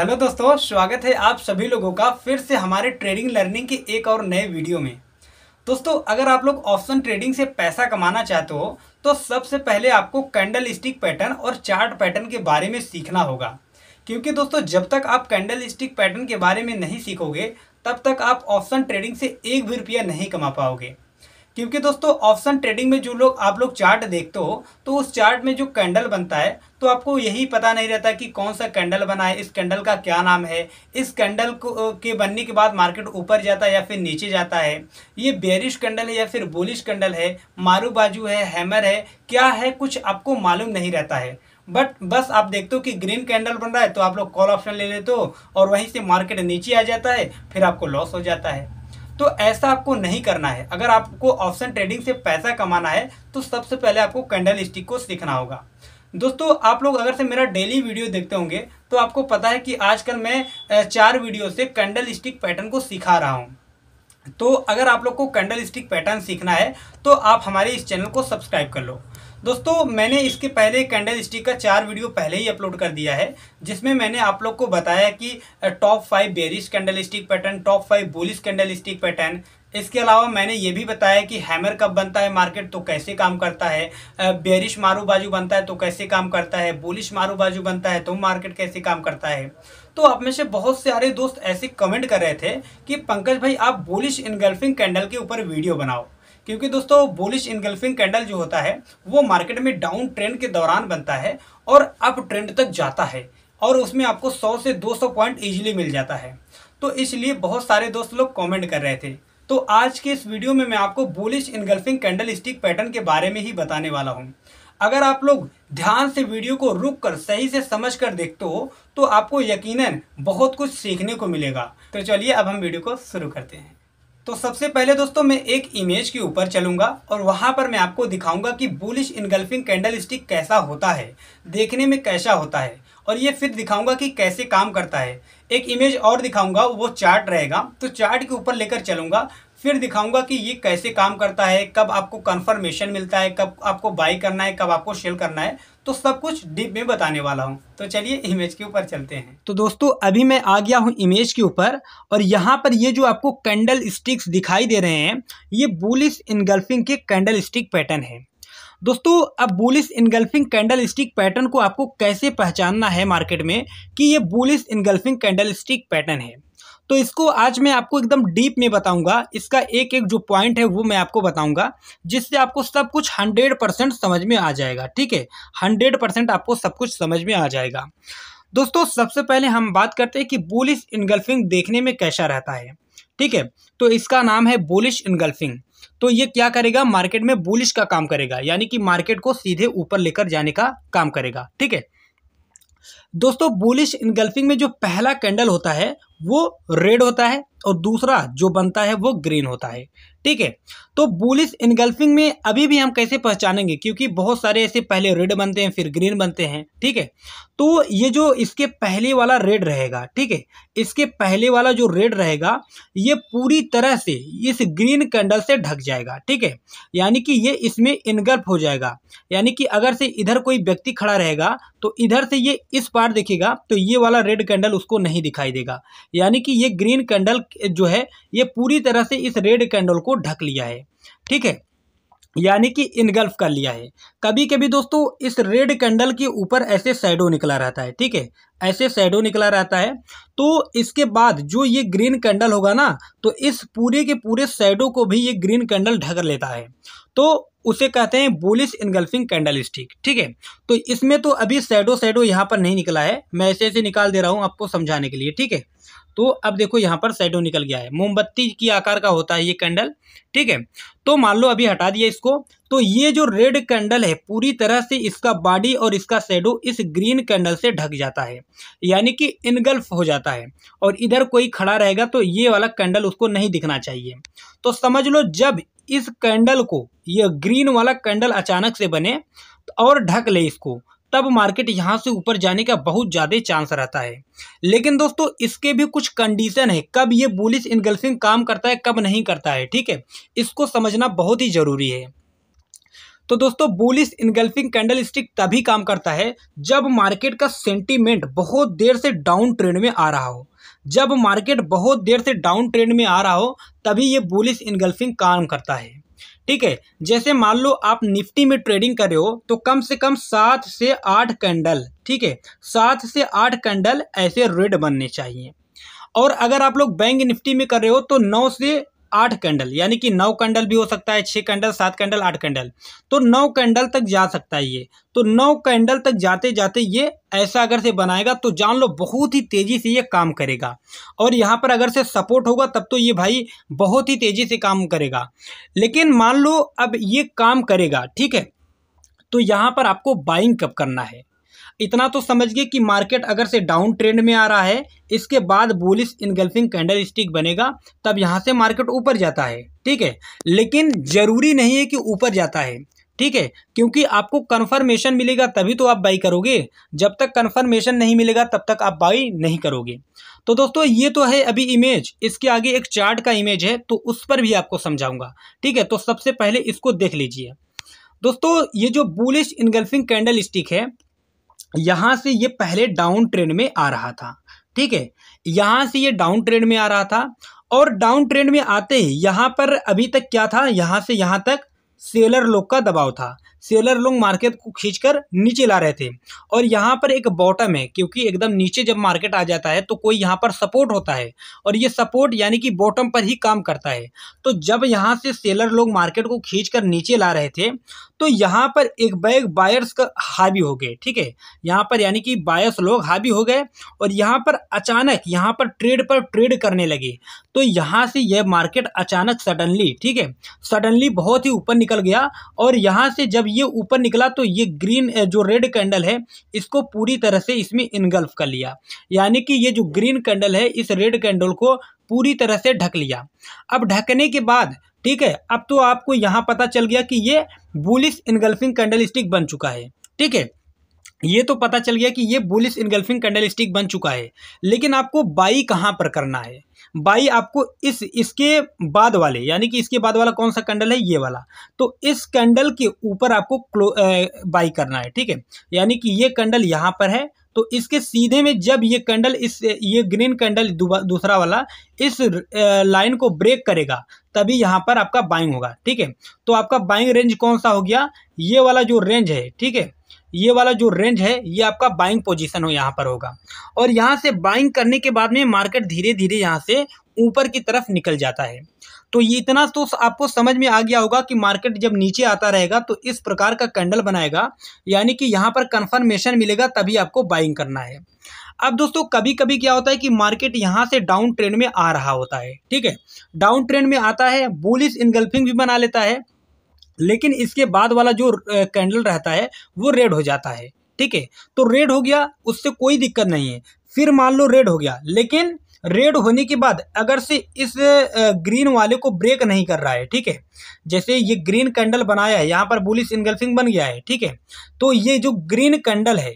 hello दोस्तों स्वागत है आप सभी लोगों का फिर से हमारे ट्रेडिंग लर्निंग के एक और नए वीडियो में दोस्तों अगर आप लोग ऑप्शन ट्रेडिंग से पैसा कमाना चाहते हो तो सबसे पहले आपको कैंडल स्टिक पैटर्न और चार्ट पैटर्न के बारे में सीखना होगा क्योंकि दोस्तों जब तक आप कैंडल स्टिक पैटर्न के बारे में नहीं सीखोगे तब तक आप ऑप्शन ट्रेडिंग से एक भी रुपया नहीं कमा पाओगे क्योंकि दोस्तों ऑप्शन ट्रेडिंग में जो लोग आप लोग चार्ट देखते हो तो उस चार्ट में जो कैंडल बनता है तो आपको यही पता नहीं रहता कि कौन सा कैंडल बना है इस कैंडल का क्या नाम है इस कैंडल को के बनने के बाद मार्केट ऊपर जाता है या फिर नीचे जाता है ये बेरिश कैंडल है या फिर बोलिश कैंडल है मारू बाजू है हैमर है क्या है कुछ आपको मालूम नहीं रहता है बट बस आप देखते हो कि ग्रीन कैंडल बन रहा है तो आप लोग कॉल ऑप्शन ले लेते हो और वहीं से मार्केट नीचे आ जाता है फिर आपको लॉस हो जाता है तो ऐसा आपको नहीं करना है अगर आपको ऑप्शन ट्रेडिंग से पैसा कमाना है तो सबसे पहले आपको कैंडल स्टिक को सीखना होगा दोस्तों आप लोग अगर से मेरा डेली वीडियो देखते होंगे तो आपको पता है कि आजकल मैं चार वीडियो से कैंडल स्टिक पैटर्न को सिखा रहा हूँ तो अगर आप लोग को कैंडल स्टिक पैटर्न सीखना है तो आप हमारे इस चैनल को सब्सक्राइब कर लो दोस्तों मैंने इसके पहले कैंडल स्टिक का चार वीडियो पहले ही अपलोड कर दिया है जिसमें मैंने आप लोग को बताया कि top five bearish candle stick pattern top five bullish candle stick pattern इसके अलावा मैंने ये भी बताया कि हैमर कब बनता है मार्केट तो कैसे काम करता है बेरिश मारू बाजू बनता है तो कैसे काम करता है बुलिश मारू बाजू बनता है तो मार्केट कैसे काम करता है तो आप में से बहुत सारे दोस्त ऐसे कमेंट कर रहे थे कि पंकज भाई आप बुलिश इनगल्फिंग कैंडल के ऊपर वीडियो बनाओ क्योंकि दोस्तों बुलिश इनगल्फिंग कैंडल जो होता है वो मार्केट में डाउन ट्रेंड के दौरान बनता है और अप ट्रेंड तक जाता है और उसमें आपको 100 से 200 पॉइंट इजीली मिल जाता है तो इसलिए बहुत सारे दोस्त लोग कमेंट कर रहे थे तो आज के इस वीडियो में मैं आपको bullish engulfing candle stick pattern के बारे में ही बताने वाला हूँ अगर आप लोग ध्यान से वीडियो को रुक कर सही से समझ कर देखते हो तो आपको यकीन बहुत कुछ सीखने को मिलेगा तो चलिए अब हम वीडियो को शुरू करते हैं तो सबसे पहले दोस्तों मैं एक इमेज के ऊपर चलूंगा और वहां पर मैं आपको दिखाऊंगा कि बुलिश इनगल्फिंग कैंडल स्टिक कैसा होता है देखने में कैसा होता है और ये फिर दिखाऊंगा कि कैसे काम करता है एक इमेज और दिखाऊंगा वो चार्ट रहेगा तो चार्ट के ऊपर लेकर चलूंगा फिर दिखाऊंगा कि ये कैसे काम करता है कब आपको कंफर्मेशन मिलता है कब आपको बाई करना है कब आपको सेल करना है तो सब कुछ डीप में बताने वाला हूँ तो चलिए इमेज के ऊपर चलते हैं तो दोस्तों अभी मैं आ गया हूँ इमेज के ऊपर और यहाँ पर ये जो आपको कैंडल स्टिक्स दिखाई दे रहे हैं ये बुलिस इनगल्फिंग के कैंडल स्टिक पैटर्न है दोस्तों अब bullish engulfing candle stick pattern को आपको कैसे पहचानना है मार्केट में कि ये bullish engulfing candle stick pattern है तो इसको आज मैं आपको एकदम डीप में बताऊंगा इसका एक एक जो पॉइंट है वो मैं आपको बताऊंगा जिससे आपको सब कुछ हंड्रेड परसेंट समझ में आ जाएगा ठीक है हंड्रेड परसेंट आपको सब कुछ समझ में आ जाएगा दोस्तों सबसे पहले हम बात करते हैं कि बोलिश इनगल्फिंग देखने में कैसा रहता है ठीक है तो इसका नाम है बोलिश इनगल्फिंग तो ये क्या करेगा मार्केट में बोलिश का काम करेगा यानी कि मार्केट को सीधे ऊपर लेकर जाने का काम करेगा ठीक है दोस्तों बोलिश इनगल्फिंग में जो पहला कैंडल होता है वो रेड होता है और दूसरा जो बनता है वो ग्रीन होता है ठीक है तो बुलिस इनगल्फिंग में अभी भी हम कैसे पहचानेंगे क्योंकि बहुत सारे ऐसे पहले रेड बनते हैं फिर ग्रीन बनते हैं ठीक है तो ये जो इसके पहले वाला रेड रहेगा ठीक है इसके पहले वाला जो रेड रहेगा ये पूरी तरह से इस ग्रीन कैंडल से ढक जाएगा ठीक है यानी कि ये इसमें इनगल्फ हो जाएगा यानी कि अगर से इधर कोई व्यक्ति खड़ा रहेगा तो इधर से ये इस पार देखेगा तो ये वाला रेड कैंडल उसको नहीं दिखाई देगा यानी कि ये ग्रीन कैंडल जो है ये पूरी तरह से इस रेड कैंडल को ढक लिया है ठीक है यानी कि इनगल्फ कर लिया है कभी कभी दोस्तों इस रेड कैंडल के ऊपर ऐसे साइडो निकला रहता है ठीक है ऐसे साइडो निकला रहता है तो इसके बाद जो ये ग्रीन कैंडल होगा ना तो इस पूरे के पूरे साइडो को भी ये ग्रीन कैंडल ढक लेता है तो उसे कहते हैं बोलिस इनगल्फिंग कैंडल स्टिक ठीक है तो इसमें तो अभी सैडो साइडो यहाँ पर नहीं निकला है मैं ऐसे ऐसे निकाल दे रहा हूँ आपको समझाने के लिए ठीक है तो अब देखो यहाँ पर शेडो निकल गया है मोमबत्ती की आकार का होता है ये कैंडल ठीक है तो मान लो अभी हटा दिया इसको तो ये जो रेड कैंडल है पूरी तरह से इसका बॉडी और इसका शेडो इस ग्रीन कैंडल से ढक जाता है यानी कि इनगल्फ हो जाता है और इधर कोई खड़ा रहेगा तो ये वाला कैंडल उसको नहीं दिखना चाहिए तो समझ लो जब इस कैंडल को यह ग्रीन वाला कैंडल अचानक से बने और ढक ले इसको तब मार्केट यहाँ से ऊपर जाने का बहुत ज़्यादा चांस रहता है लेकिन दोस्तों इसके भी कुछ कंडीशन है कब ये बुलिस इनगल्फिंग काम करता है कब नहीं करता है ठीक है इसको समझना बहुत ही ज़रूरी है तो दोस्तों बुलिस इनगल्फिंग कैंडल स्टिक तभी काम करता है जब मार्केट का सेंटीमेंट बहुत देर से डाउन ट्रेंड में आ रहा हो जब मार्केट बहुत देर से डाउन ट्रेंड में आ रहा हो तभी ये बुलिस इनगल्फिंग काम करता है ठीक है जैसे मान लो आप निफ्टी में ट्रेडिंग कर रहे हो तो कम से कम सात से आठ कैंडल ठीक है सात से आठ कैंडल ऐसे रेड बनने चाहिए और अगर आप लोग बैंक निफ्टी में कर रहे हो तो नौ से आठ कैंडल यानी कि नौ कैंडल भी हो सकता है छः कैंडल सात कैंडल आठ कैंडल तो नौ कैंडल तक जा सकता है ये तो नौ कैंडल तक जाते जाते ये ऐसा अगर से बनाएगा तो जान लो बहुत ही तेज़ी से ये काम करेगा और यहाँ पर अगर से सपोर्ट होगा तब तो ये भाई बहुत ही तेज़ी से काम करेगा लेकिन मान लो अब ये काम करेगा ठीक है तो यहाँ पर आपको बाइंग कब करना है इतना तो समझ गए कि मार्केट अगर से डाउन ट्रेंड में आ रहा है इसके बाद बुलिस इनगल्फिंग कैंडल स्टिक बनेगा तब यहाँ से मार्केट ऊपर जाता है ठीक है लेकिन ज़रूरी नहीं है कि ऊपर जाता है ठीक है क्योंकि आपको कन्फर्मेशन मिलेगा तभी तो आप बाई करोगे जब तक कन्फर्मेशन नहीं मिलेगा तब तक आप बाई नहीं करोगे तो दोस्तों ये तो है अभी इमेज इसके आगे एक चार्ट का इमेज है तो उस पर भी आपको समझाऊंगा ठीक है तो सबसे पहले इसको देख लीजिए दोस्तों ये जो बुलिश इनगल्फिंग कैंडल स्टिक है यहाँ से ये पहले डाउन ट्रेंड में आ रहा था ठीक है यहाँ से ये डाउन ट्रेंड में आ रहा था और डाउन ट्रेंड में आते ही यहाँ पर अभी तक क्या था यहाँ से यहाँ तक सेलर लोग का दबाव था सेलर लोग मार्केट को खींचकर नीचे ला रहे थे और यहाँ पर एक बॉटम है क्योंकि एकदम नीचे जब मार्केट आ जाता है तो कोई यहाँ पर सपोर्ट होता है और ये सपोर्ट यानी कि बॉटम पर ही काम करता है तो जब यहाँ से सेलर लोग मार्केट को खींच नीचे ला रहे थे तो यहाँ पर एक बैग बायर्स का हावी हो गए ठीक है यहाँ पर यानी कि बायर्स लोग हावी हो गए और यहाँ पर अचानक यहाँ पर ट्रेड पर ट्रेड करने लगे तो यहाँ से यह मार्केट अचानक सडनली ठीक है सडनली बहुत ही ऊपर निकल गया और यहाँ से जब ये ऊपर निकला तो ये ग्रीन जो रेड कैंडल है इसको पूरी तरह से इसमें इनगल्फ कर लिया यानी कि ये जो ग्रीन कैंडल है इस रेड कैंडल को पूरी तरह से ढक लिया अब ढकने के बाद ठीक है अब तो आपको यहाँ पता चल गया कि ये बुलिस इनगल्फिंग कैंडल स्टिक बन चुका है ठीक है ये तो पता चल गया कि ये बुलिस इनगल्फिंग कैंडल स्टिक बन चुका है लेकिन आपको बाई कहाँ पर करना है बाई आपको इस इसके बाद वाले यानी कि इसके बाद वाला कौन सा कैंडल है ये वाला तो इस कैंडल के ऊपर आपको क्लो बाई करना है ठीक है यानी कि ये कैंडल यहाँ पर है तो इसके सीधे में जब ये कैंडल इस ये ग्रीन कैंडल दूसरा वाला इस लाइन को ब्रेक करेगा तभी यहाँ पर आपका बाइंग होगा ठीक है तो आपका बाइंग रेंज कौन सा हो गया ये वाला जो रेंज है ठीक है ये वाला जो रेंज है ये आपका बाइंग पोजीशन हो यहाँ पर होगा और यहाँ से बाइंग करने के बाद में मार्केट धीरे धीरे यहाँ से ऊपर की तरफ निकल जाता है तो ये इतना तो आपको समझ में आ गया होगा कि मार्केट जब नीचे आता रहेगा तो इस प्रकार का कैंडल बनाएगा यानी कि यहाँ पर कन्फर्मेशन मिलेगा तभी आपको बाइंग करना है अब दोस्तों कभी कभी क्या होता है कि मार्केट यहाँ से डाउन ट्रेंड में आ रहा होता है ठीक है डाउन ट्रेंड में आता है बुलिस इनगल्फिंग भी बना लेता है लेकिन इसके बाद वाला जो कैंडल रहता है वो रेड हो जाता है ठीक है तो रेड हो गया उससे कोई दिक्कत नहीं है फिर मान लो रेड हो गया लेकिन रेड होने के बाद अगर से इस ग्रीन वाले को ब्रेक नहीं कर रहा है ठीक है जैसे ये ग्रीन कैंडल बनाया है यहाँ पर बुलिस इनगल्फिंग बन गया है ठीक है तो ये जो ग्रीन कैंडल है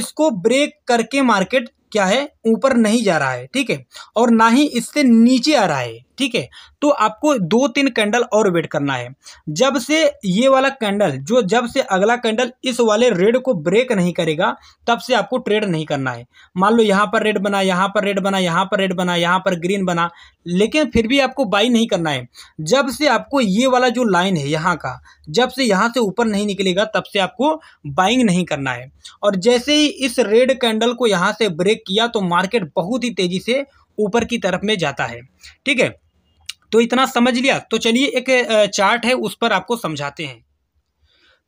इसको ब्रेक करके मार्केट क्या है ऊपर नहीं जा रहा है ठीक है और ना ही इससे नीचे आ रहा है ठीक है तो आपको दो तीन कैंडल और वेट करना है जब से ये वाला कैंडल जो जब से अगला कैंडल इस वाले रेड को ब्रेक नहीं करेगा तब से आपको ट्रेड नहीं करना है मान लो यहाँ पर रेड बना यहाँ पर रेड बना यहाँ पर रेड बना यहाँ पर ग्रीन बना लेकिन फिर भी आपको बाई नहीं करना है जब से आपको ये वाला जो लाइन है यहाँ का जब से यहाँ से ऊपर नहीं निकलेगा तब से आपको बाइंग नहीं करना है और जैसे ही इस रेड कैंडल को यहाँ से ब्रेक किया तो मार्केट बहुत ही तेज़ी से ऊपर की तरफ में जाता है ठीक है तो इतना समझ लिया तो चलिए एक चार्ट है उस पर आपको समझाते हैं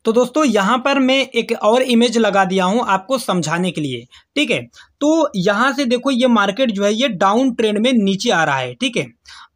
तो दोस्तों यहाँ पर मैं एक और इमेज लगा दिया हूँ आपको समझाने के लिए ठीक है तो यहाँ से देखो ये मार्केट जो है ये डाउन ट्रेंड में नीचे आ रहा है ठीक है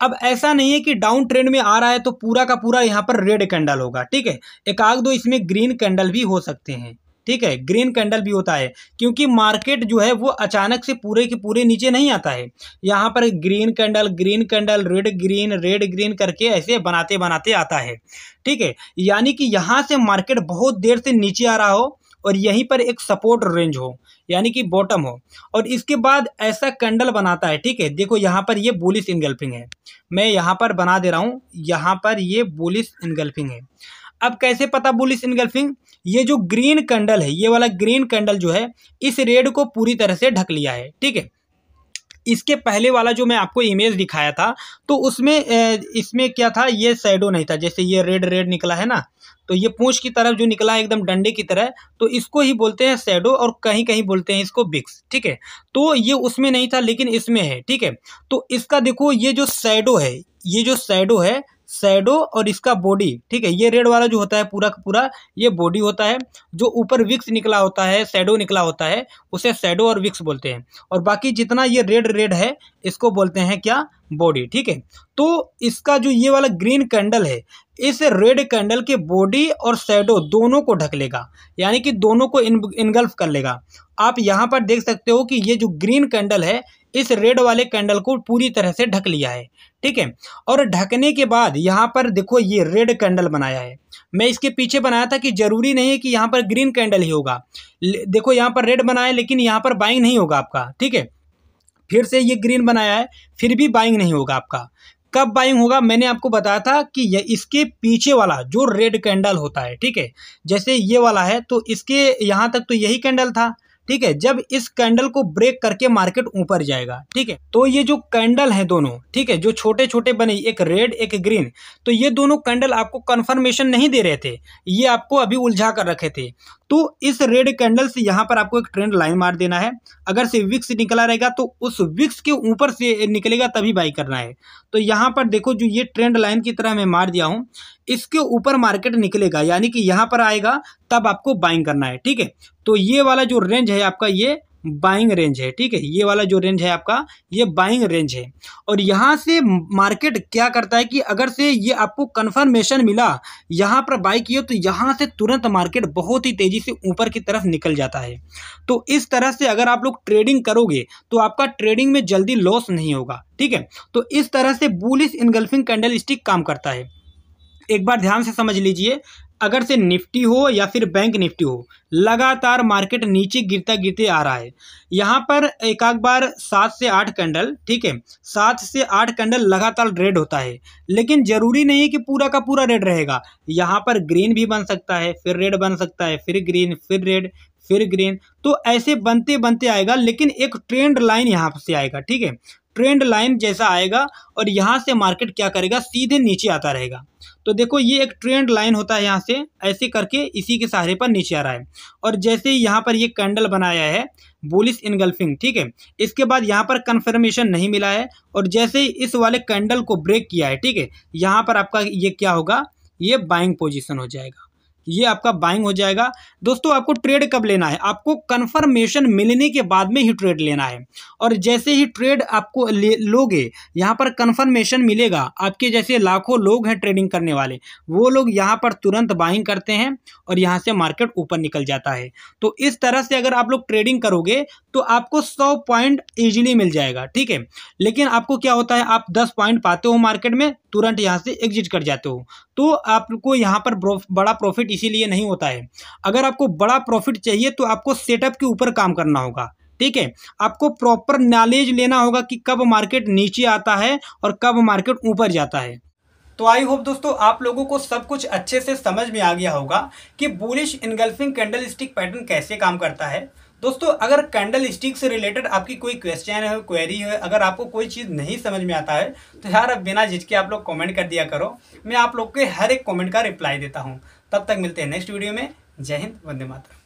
अब ऐसा नहीं है कि डाउन ट्रेंड में आ रहा है तो पूरा का पूरा यहाँ पर रेड कैंडल होगा ठीक है एक आग दो इसमें ग्रीन कैंडल भी हो सकते हैं ठीक है ग्रीन कैंडल भी होता है क्योंकि मार्केट जो है वो अचानक से पूरे के पूरे नीचे नहीं आता है यहाँ पर green candle green candle red green red green करके ऐसे बनाते बनाते आता है ठीक है यानी कि यहाँ से मार्केट बहुत देर से नीचे आ रहा हो और यहीं पर एक सपोर्ट रेंज हो यानी कि बॉटम हो और इसके बाद ऐसा कैंडल बनाता है ठीक है देखो यहाँ पर ये बुलिस इनगल्फिंग है मैं यहाँ पर बना दे रहा हूँ यहाँ पर ये बुलिस इनगल्फिंग है अब कैसे पता बुलिस इनगल्फिंग ये जो ग्रीन कैंडल है ये वाला ग्रीन कैंडल जो है इस रेड को पूरी तरह से ढक लिया है ठीक है इसके पहले वाला जो मैं आपको इमेज दिखाया था तो उसमें इसमें क्या था ये सैडो नहीं था जैसे ये रेड रेड निकला है ना तो ये पूछ की तरफ जो निकला है एकदम डंडे की तरह तो इसको ही बोलते हैं सैडो और कहीं कहीं बोलते हैं इसको बिक्स ठीक है तो ये उसमें नहीं था लेकिन इसमें है ठीक है तो इसका देखो ये जो सैडो है ये जो सैडो है शेडो और इसका बॉडी ठीक है ये रेड वाला जो होता है पूरा का पूरा ये बॉडी होता है जो ऊपर विक्स निकला होता है शेडो निकला होता है उसे शेडो और विक्स बोलते हैं और बाकी जितना ये रेड रेड है इसको बोलते हैं क्या बॉडी ठीक है तो इसका जो ये वाला ग्रीन कैंडल है इस रेड कैंडल के बॉडी और शेडो दोनों को ढक लेगा यानी कि दोनों को इन इनगल्फ कर लेगा आप यहाँ पर देख सकते हो कि ये जो ग्रीन कैंडल है इस रेड वाले कैंडल को पूरी तरह से ढक लिया है ठीक है और ढकने के बाद यहाँ पर देखो ये रेड कैंडल बनाया है मैं इसके पीछे बनाया था कि ज़रूरी नहीं है कि यहाँ पर ग्रीन कैंडल ही होगा देखो यहाँ पर रेड बनाया लेकिन यहाँ पर बाइंग नहीं होगा आपका ठीक है फिर से ये ग्रीन बनाया है फिर भी बाइंग नहीं होगा आपका कब बाइंग होगा मैंने आपको बताया था कि ये इसके पीछे वाला जो रेड कैंडल होता है ठीक है जैसे ये वाला है तो इसके यहाँ तक तो यही कैंडल था ठीक है जब इस कैंडल को ब्रेक करके मार्केट ऊपर जाएगा ठीक है तो ये जो कैंडल है दोनों ठीक है जो छोटे छोटे बने एक रेड एक ग्रीन तो ये दोनों कैंडल आपको कन्फर्मेशन नहीं दे रहे थे ये आपको अभी उलझा कर रखे थे तो इस रेड कैंडल से यहाँ पर आपको एक ट्रेंड लाइन मार देना है अगर से विक्स निकला रहेगा तो उस विक्स के ऊपर से निकलेगा तभी बाई करना है तो यहाँ पर देखो जो ये ट्रेंड लाइन की तरह मैं मार दिया हूँ इसके ऊपर मार्केट निकलेगा यानी कि यहाँ पर आएगा तब आपको बाइंग करना है ठीक है तो ये वाला जो रेंज है आपका ये बाइंग रेंज है ठीक है ये वाला जो रेंज है आपका ये बाइंग रेंज है और यहाँ से मार्केट क्या करता है कि अगर से ये आपको कन्फर्मेशन मिला यहाँ पर बाई किए तो यहाँ से तुरंत मार्केट बहुत ही तेज़ी से ऊपर की तरफ निकल जाता है तो इस तरह से अगर आप लोग ट्रेडिंग करोगे तो आपका ट्रेडिंग में जल्दी लॉस नहीं होगा ठीक है तो इस तरह से बुलिस इनगल्फिंग कैंडल स्टिक काम करता है एक बार ध्यान से समझ लीजिए अगर से निफ्टी हो या फिर बैंक निफ्टी हो लगातार मार्केट नीचे गिरता गिरते आ रहा है यहाँ पर एक आध बार सात से आठ कैंडल ठीक है सात से आठ कैंडल लगातार रेड होता है लेकिन ज़रूरी नहीं है कि पूरा का पूरा रेड रहेगा यहाँ पर ग्रीन भी बन सकता है फिर रेड बन सकता है फिर ग्रीन फिर रेड फिर ग्रीन तो ऐसे बनते बनते आएगा लेकिन एक ट्रेंड लाइन यहाँ से आएगा ठीक है ट्रेंड लाइन जैसा आएगा और यहाँ से मार्केट क्या करेगा सीधे नीचे आता रहेगा तो देखो ये एक ट्रेंड लाइन होता है यहाँ से ऐसे करके इसी के सहारे पर नीचे आ रहा है और जैसे यहाँ पर ये कैंडल बनाया है बुलिस इनगल्फिंग ठीक है इसके बाद यहाँ पर कन्फर्मेशन नहीं मिला है और जैसे ही इस वाले कैंडल को ब्रेक किया है ठीक है यहाँ पर आपका ये क्या होगा ये बाइंग पोजिशन हो जाएगा ये आपका बाइंग हो जाएगा दोस्तों आपको ट्रेड कब लेना है आपको कन्फर्मेशन मिलने के बाद में ही ट्रेड लेना है और जैसे ही ट्रेड आपको लोगे यहाँ पर कन्फर्मेशन मिलेगा आपके जैसे लाखों लोग हैं ट्रेडिंग करने वाले वो लोग यहाँ पर तुरंत बाइंग करते हैं और यहाँ से मार्केट ऊपर निकल जाता है तो इस तरह से अगर आप लोग ट्रेडिंग करोगे तो आपको सौ पॉइंट ईजिली मिल जाएगा ठीक है लेकिन आपको क्या होता है आप दस पॉइंट पाते हो मार्केट में तुरंत यहाँ से एग्जिट कर जाते हो तो आपको यहाँ पर बड़ा प्रॉफिट प्रॉफिट इसीलिए नहीं होता है अगर आपको बड़ा प्रॉफिट चाहिए तो आपको सेटअप के ऊपर काम करना होगा ठीक है आपको प्रॉपर नॉलेज लेना होगा कि कब मार्केट नीचे आता है और कब मार्केट ऊपर जाता है तो आई होप दोस्तों आप लोगों को सब कुछ अच्छे से समझ में आ गया होगा कि bullish engulfing candle stick pattern कैसे काम करता है दोस्तों अगर कैंडल स्टिक से रिलेटेड आपकी कोई क्वेश्चन है क्वेरी है अगर आपको कोई चीज़ नहीं समझ में आता है तो यार अब बिना झिझके आप लोग कमेंट कर दिया करो मैं आप लोग के हर एक कमेंट का रिप्लाई देता हूँ तब तक मिलते हैं नेक्स्ट वीडियो में जय हिंद वंदे मातरम